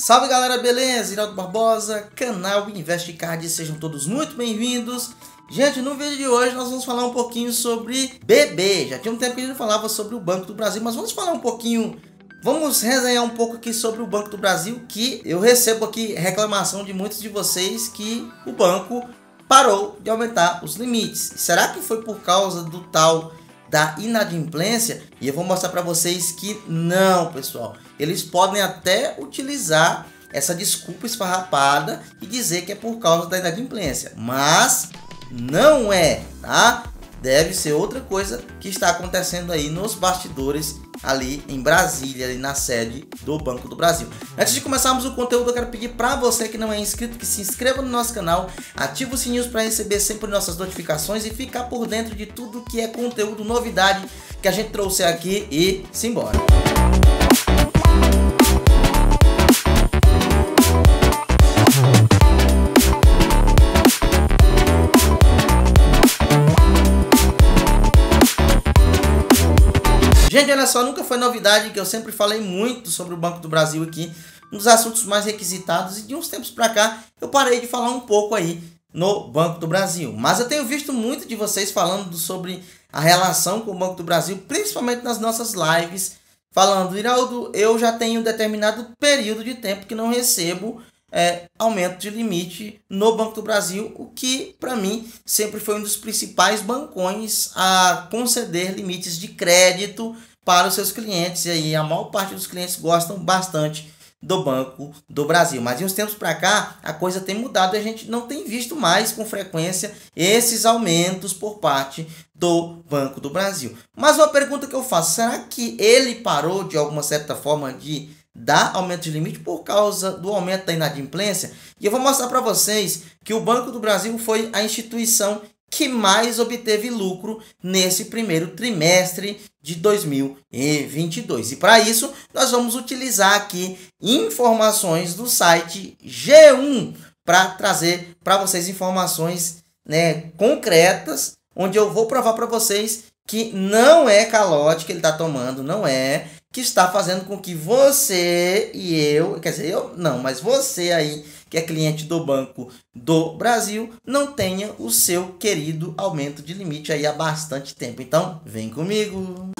Salve galera, beleza? Iraldo Barbosa, canal InvestCard, sejam todos muito bem-vindos. Gente, no vídeo de hoje nós vamos falar um pouquinho sobre BB. Já tinha um tempo que a gente falava sobre o Banco do Brasil, mas vamos falar um pouquinho, vamos resenhar um pouco aqui sobre o Banco do Brasil, que eu recebo aqui reclamação de muitos de vocês que o banco parou de aumentar os limites. Será que foi por causa do tal da inadimplência e eu vou mostrar para vocês que não, pessoal. Eles podem até utilizar essa desculpa esfarrapada e dizer que é por causa da inadimplência, mas não é, tá? Deve ser outra coisa que está acontecendo aí nos bastidores ali em Brasília, ali na sede do Banco do Brasil. Antes de começarmos o conteúdo, eu quero pedir para você que não é inscrito que se inscreva no nosso canal, ative o sininho para receber sempre nossas notificações e ficar por dentro de tudo que é conteúdo, novidade que a gente trouxe aqui e simbora. Música olha só nunca foi novidade, que eu sempre falei muito sobre o Banco do Brasil aqui, um dos assuntos mais requisitados, e de uns tempos para cá eu parei de falar um pouco aí no Banco do Brasil. Mas eu tenho visto muito de vocês falando sobre a relação com o Banco do Brasil, principalmente nas nossas lives, falando, Iraldo, eu já tenho um determinado período de tempo que não recebo é, aumento de limite no Banco do Brasil, o que para mim sempre foi um dos principais bancões a conceder limites de crédito para os seus clientes. E aí a maior parte dos clientes gostam bastante do Banco do Brasil. Mas de uns tempos para cá, a coisa tem mudado e a gente não tem visto mais com frequência esses aumentos por parte do Banco do Brasil. Mas uma pergunta que eu faço, será que ele parou de alguma certa forma de dar aumento de limite por causa do aumento da inadimplência? E eu vou mostrar para vocês que o Banco do Brasil foi a instituição que mais obteve lucro nesse primeiro trimestre de 2022. E para isso, nós vamos utilizar aqui informações do site G1 para trazer para vocês informações né, concretas, onde eu vou provar para vocês que não é calote que ele está tomando, não é, que está fazendo com que você e eu, quer dizer, eu não, mas você aí que é cliente do Banco do Brasil, não tenha o seu querido aumento de limite aí há bastante tempo. Então, vem comigo!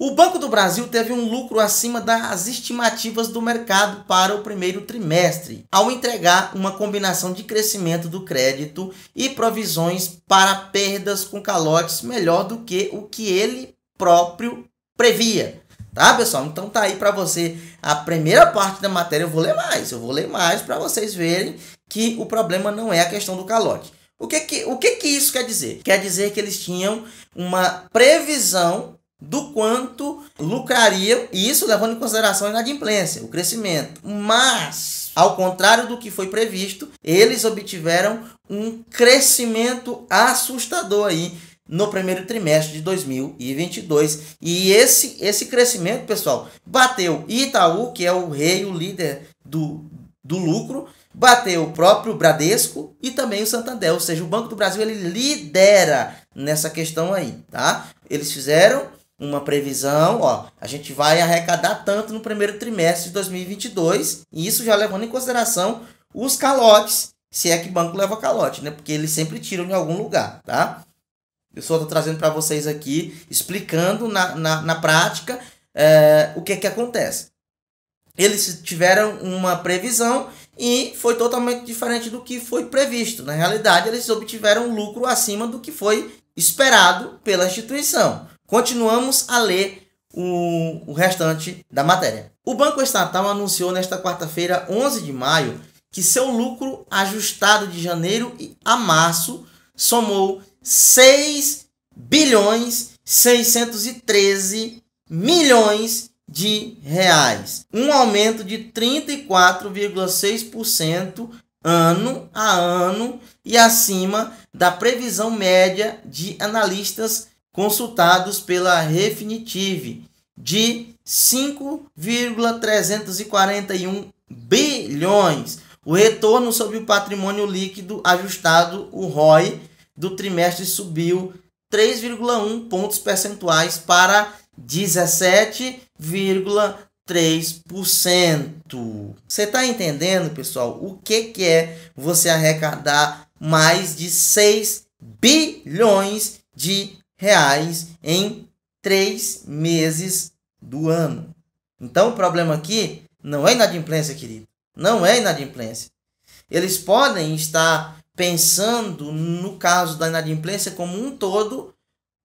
O Banco do Brasil teve um lucro acima das estimativas do mercado para o primeiro trimestre, ao entregar uma combinação de crescimento do crédito e provisões para perdas com calotes melhor do que o que ele próprio previa. Tá, pessoal? Então tá aí para você a primeira parte da matéria. Eu vou ler mais, eu vou ler mais para vocês verem que o problema não é a questão do calote. O que que, o que que isso quer dizer? Quer dizer que eles tinham uma previsão do quanto lucrariam, e isso levando em consideração a inadimplência, o crescimento. Mas, ao contrário do que foi previsto, eles obtiveram um crescimento assustador aí no primeiro trimestre de 2022. E esse, esse crescimento, pessoal, bateu Itaú, que é o rei, o líder do, do lucro, bateu o próprio Bradesco e também o Santander, ou seja, o Banco do Brasil ele lidera nessa questão aí, tá? Eles fizeram uma previsão, ó, a gente vai arrecadar tanto no primeiro trimestre de 2022, e isso já levando em consideração os calotes, se é que banco leva calote, né? Porque eles sempre tiram de algum lugar, tá? Eu só estou trazendo para vocês aqui, explicando na, na, na prática é, o que é que acontece. Eles tiveram uma previsão e foi totalmente diferente do que foi previsto. Na realidade, eles obtiveram um lucro acima do que foi esperado pela instituição. Continuamos a ler o, o restante da matéria. O Banco Estatal anunciou nesta quarta-feira, 11 de maio, que seu lucro ajustado de janeiro a março somou 6 bilhões 613 milhões de reais, um aumento de 34,6% ano a ano e acima da previsão média de analistas consultados pela Refinitiv de 5,341 bilhões. O retorno sobre o patrimônio líquido ajustado, o ROI, do trimestre subiu 3,1 pontos percentuais para 17,3%. Você está entendendo, pessoal, o que, que é você arrecadar mais de 6 bilhões de reais em três meses do ano? Então, o problema aqui não é inadimplência, querido. Não é inadimplência. Eles podem estar pensando no caso da inadimplência como um todo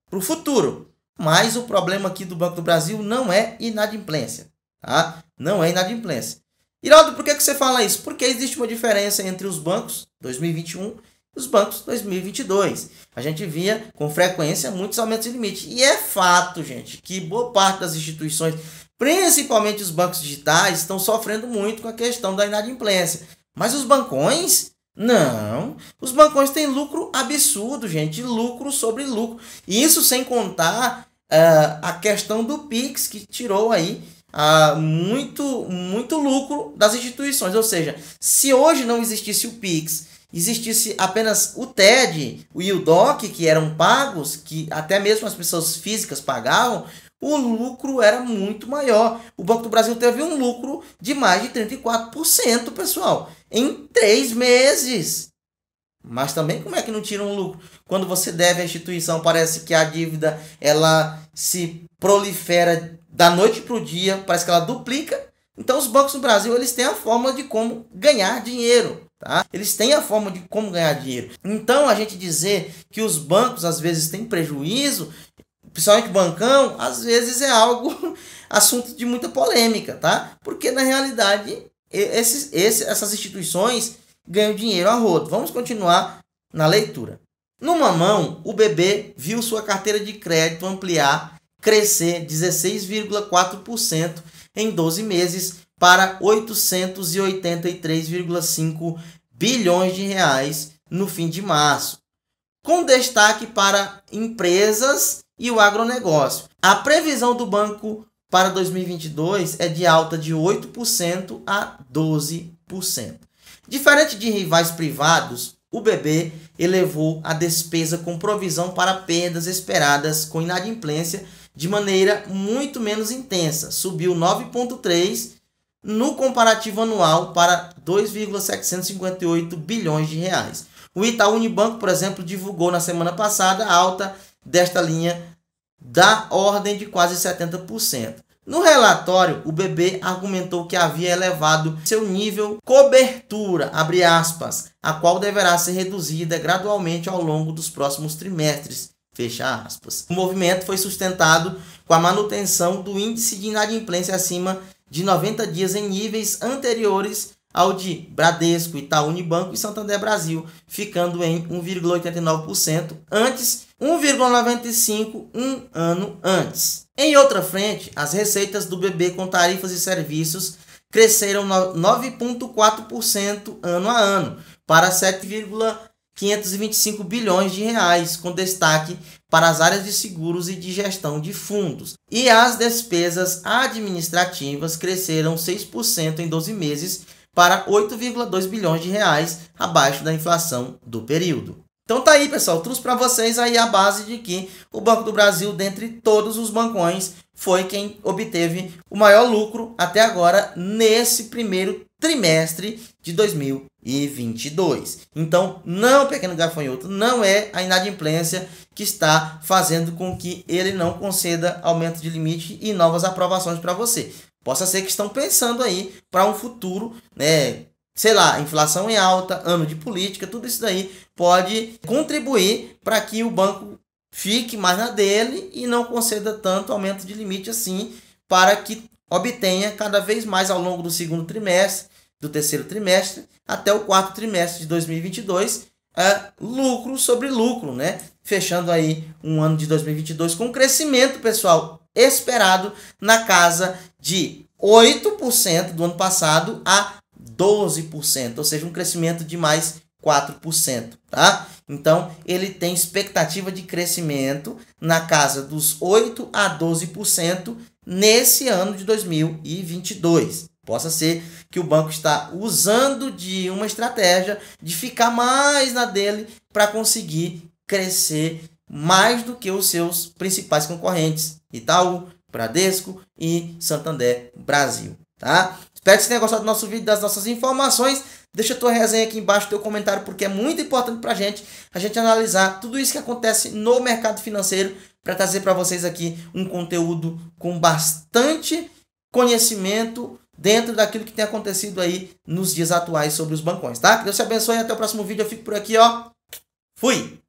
para o futuro. Mas o problema aqui do Banco do Brasil não é inadimplência, tá? Não é inadimplência. Iraldo, por que, você fala isso? Porque existe uma diferença entre os bancos 2021 e os bancos 2022. A gente via com frequência muitos aumentos de limite. E é fato, gente, que boa parte das instituições, principalmente os bancos digitais, estão sofrendo muito com a questão da inadimplência. Mas os bancões não. Os bancões têm lucro absurdo, gente. Lucro sobre lucro. E isso sem contar uh, a questão do Pix, que tirou aí uh, muito, muito lucro das instituições. Ou seja, se hoje não existisse o Pix, existisse apenas o TED e o DOC, que eram pagos, que até mesmo as pessoas físicas pagavam, o lucro era muito maior. O Banco do Brasil teve um lucro de mais de 34%, pessoal em três meses. Mas também como é que não tira um lucro? Quando você deve à instituição, parece que a dívida ela se prolifera da noite para o dia, parece que ela duplica. Então os bancos no Brasil eles têm a forma de como ganhar dinheiro. Tá? Eles têm a forma de como ganhar dinheiro. Então a gente dizer que os bancos às vezes têm prejuízo, principalmente bancão, às vezes é algo assunto de muita polêmica, tá? Porque na realidade esses, esses, essas instituições ganham dinheiro a rodo. Vamos continuar na leitura. No mamão, o bebê viu sua carteira de crédito ampliar, crescer 16,4% em 12 meses para 883,5 bilhões de reais no fim de março, com destaque para empresas e o agronegócio. A previsão do Banco para 2022 é de alta de 8% a 12%. Diferente de rivais privados, o BB elevou a despesa com provisão para perdas esperadas com inadimplência de maneira muito menos intensa, subiu 9.3 no comparativo anual para 2,758 bilhões de reais. O Itaú Unibanco, por exemplo, divulgou na semana passada a alta desta linha da ordem de quase 70%. No relatório, o BB argumentou que havia elevado seu nível cobertura, abre aspas, a qual deverá ser reduzida gradualmente ao longo dos próximos trimestres, fecha aspas. O movimento foi sustentado com a manutenção do índice de inadimplência acima de 90 dias em níveis anteriores ao de Bradesco, Itaú Unibanco e Santander Brasil, ficando em 1,89%, antes 1,95% um ano antes. Em outra frente, as receitas do BB com tarifas e serviços cresceram 9,4% ano a ano, para 7,525 bilhões de reais, com destaque para as áreas de seguros e de gestão de fundos. E as despesas administrativas cresceram 6% em 12 meses, para 8,2 bilhões de reais abaixo da inflação do período. Então tá aí, pessoal, trouxe para vocês aí a base de que o Banco do Brasil, dentre todos os bancões, foi quem obteve o maior lucro até agora nesse primeiro trimestre de 2022. Então, não, pequeno gafanhoto, não é a inadimplência que está fazendo com que ele não conceda aumento de limite e novas aprovações para você. Possa ser que estão pensando aí para um futuro, né? Sei lá, inflação em alta, ano de política, tudo isso daí pode contribuir para que o banco fique mais na dele e não conceda tanto aumento de limite assim, para que obtenha cada vez mais ao longo do segundo trimestre, do terceiro trimestre, até o quarto trimestre de 2022, é, lucro sobre lucro, né? Fechando aí um ano de 2022 com crescimento, pessoal, esperado na casa de 8% do ano passado a 12%, ou seja, um crescimento de mais 4%, tá? Então, ele tem expectativa de crescimento na casa dos 8 a 12% nesse ano de 2022. Possa ser que o banco está usando de uma estratégia de ficar mais na dele para conseguir crescer mais do que os seus principais concorrentes, Itaú, Bradesco e Santander Brasil, tá? Espero que você tenha gostado do nosso vídeo, das nossas informações. Deixa a tua resenha aqui embaixo, teu comentário, porque é muito importante para a gente, a gente analisar tudo isso que acontece no mercado financeiro para trazer para vocês aqui um conteúdo com bastante conhecimento dentro daquilo que tem acontecido aí nos dias atuais sobre os bancões, tá? Que Deus te abençoe e até o próximo vídeo. Eu fico por aqui, ó. Fui!